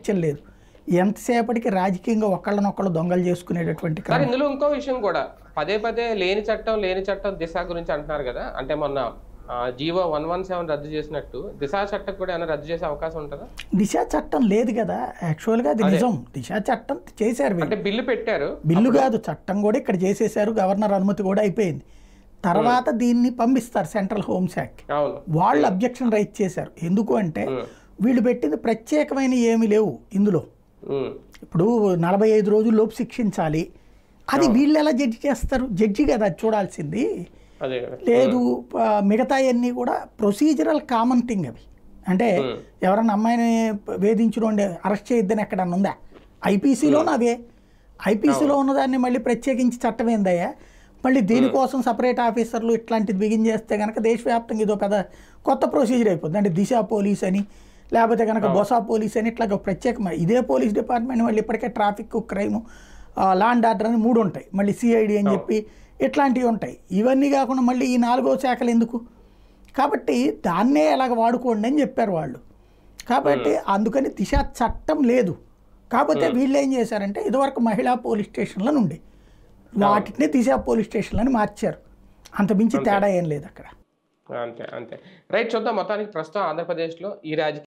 section లేదు ఎంతసేపటికి రాజకీయంగా ఒకళ్ళనొక్కళ్ళు దొంగలు చేసుకునేటటువంటి ఇందులో ఇంకో విషయం కూడా పదే పదే లేని చట్టం లేని చట్టం దిశ గురించి అంటున్నారు కదా అంటే మొన్న జీవో వన్ వన్ సెవెన్ రద్దు చేసినట్టు దిశ చట్టం కూడా ఏమైనా రద్దు చేసే అవకాశం ఉంటుందా దిశ చట్టం లేదు కదా యాక్చువల్గా అది నిజం దిశ చట్టం చేశారు అంటే బిల్లు పెట్టారు బిల్లు కాదు చట్టం కూడా ఇక్కడ చేసేసారు గవర్నర్ అనుమతి కూడా అయిపోయింది తర్వాత దీన్ని పంపిస్తారు సెంట్రల్ హోమ్ శాఖ వాళ్ళు అబ్జెక్షన్ రైట్ చేశారు ఎందుకు అంటే వీళ్ళు పెట్టింది ప్రత్యేకమైన ఏమి లేవు ఇందులో ఇప్పుడు నలభై ఐదు రోజుల్లోపు శిక్షించాలి అది వీళ్ళు ఎలా జడ్జి చేస్తారు జడ్జి కదా చూడాల్సింది లేదు మిగతా అన్నీ కూడా ప్రొసీజరల్ కామన్ థింగ్ అవి అంటే ఎవరన్నా అమ్మాయిని వేధించడం అరెస్ట్ చేయొద్దని ఎక్కడన్నా ఉందా ఐపీసీలోనూ అవే ఐపీసీలో ఉన్నదాన్ని మళ్ళీ ప్రత్యేకించి చట్టం ఏందయ్యా మళ్ళీ దీనికోసం సపరేట్ ఆఫీసర్లు ఇట్లాంటిది బిగిన్ చేస్తే కనుక దేశవ్యాప్తంగా ఇదో పెద్ద కొత్త ప్రొసీజర్ అయిపోతుంది అంటే దిశ పోలీస్ అని లేకపోతే కనుక బొసా పోలీస్ అని ఇట్లా ప్రత్యేకమైన ఇదే పోలీస్ డిపార్ట్మెంట్ మళ్ళీ ఇప్పటికే traffic crime law and order అని మూడు ఉంటాయి మళ్ళీ సిఐడి అని చెప్పి ఇట్లాంటివి ఉంటాయి ఇవన్నీ కాకుండా మళ్ళీ ఈ నాలుగో శాఖలు ఎందుకు కాబట్టి దాన్నే ఎలాగ వాడుకోండి అని చెప్పారు వాళ్ళు కాబట్టి అందుకని దిశ చట్టం లేదు కాకపోతే వీళ్ళు ఏం చేశారంటే ఇదివరకు మహిళా పోలీస్ స్టేషన్లను ఉండే వాటిని దిశ పోలీస్ స్టేషన్లని మార్చారు అంతమించి తేడా ఏం లేదు అక్కడ అంతే అంతే రైట్ చూద్దాం మొత్తానికి ప్రస్తుతం ఆంధ్రప్రదేశ్లో ఈ రాజకీయ